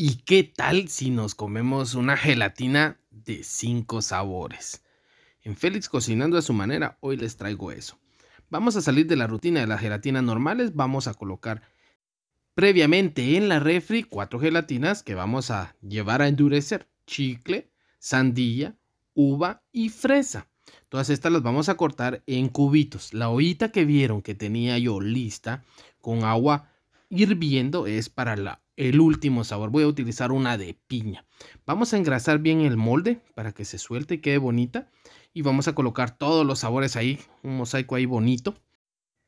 ¿Y qué tal si nos comemos una gelatina de cinco sabores? En Félix Cocinando a su manera, hoy les traigo eso. Vamos a salir de la rutina de las gelatinas normales, vamos a colocar previamente en la refri cuatro gelatinas que vamos a llevar a endurecer. Chicle, sandía, uva y fresa. Todas estas las vamos a cortar en cubitos. La ollita que vieron que tenía yo lista con agua viendo es para la, el último sabor. Voy a utilizar una de piña. Vamos a engrasar bien el molde para que se suelte y quede bonita. Y vamos a colocar todos los sabores ahí, un mosaico ahí bonito.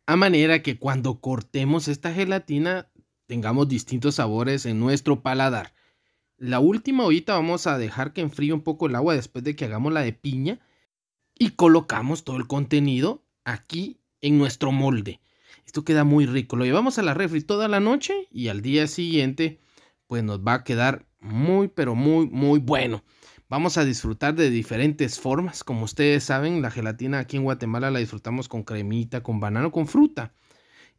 A manera que cuando cortemos esta gelatina tengamos distintos sabores en nuestro paladar. La última hojita vamos a dejar que enfríe un poco el agua después de que hagamos la de piña. Y colocamos todo el contenido aquí en nuestro molde. Esto queda muy rico. Lo llevamos a la refri toda la noche y al día siguiente pues nos va a quedar muy pero muy muy bueno. Vamos a disfrutar de diferentes formas. Como ustedes saben, la gelatina aquí en Guatemala la disfrutamos con cremita, con banano, con fruta.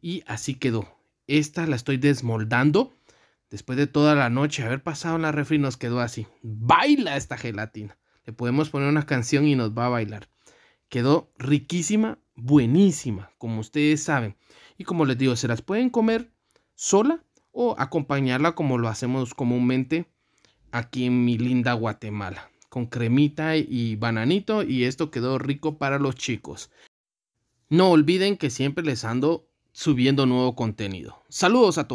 Y así quedó. Esta la estoy desmoldando. Después de toda la noche haber pasado en la refri nos quedó así. Baila esta gelatina. Le podemos poner una canción y nos va a bailar. Quedó riquísima buenísima, como ustedes saben. Y como les digo, se las pueden comer sola o acompañarla como lo hacemos comúnmente aquí en mi linda Guatemala, con cremita y bananito y esto quedó rico para los chicos. No olviden que siempre les ando subiendo nuevo contenido. Saludos a todos.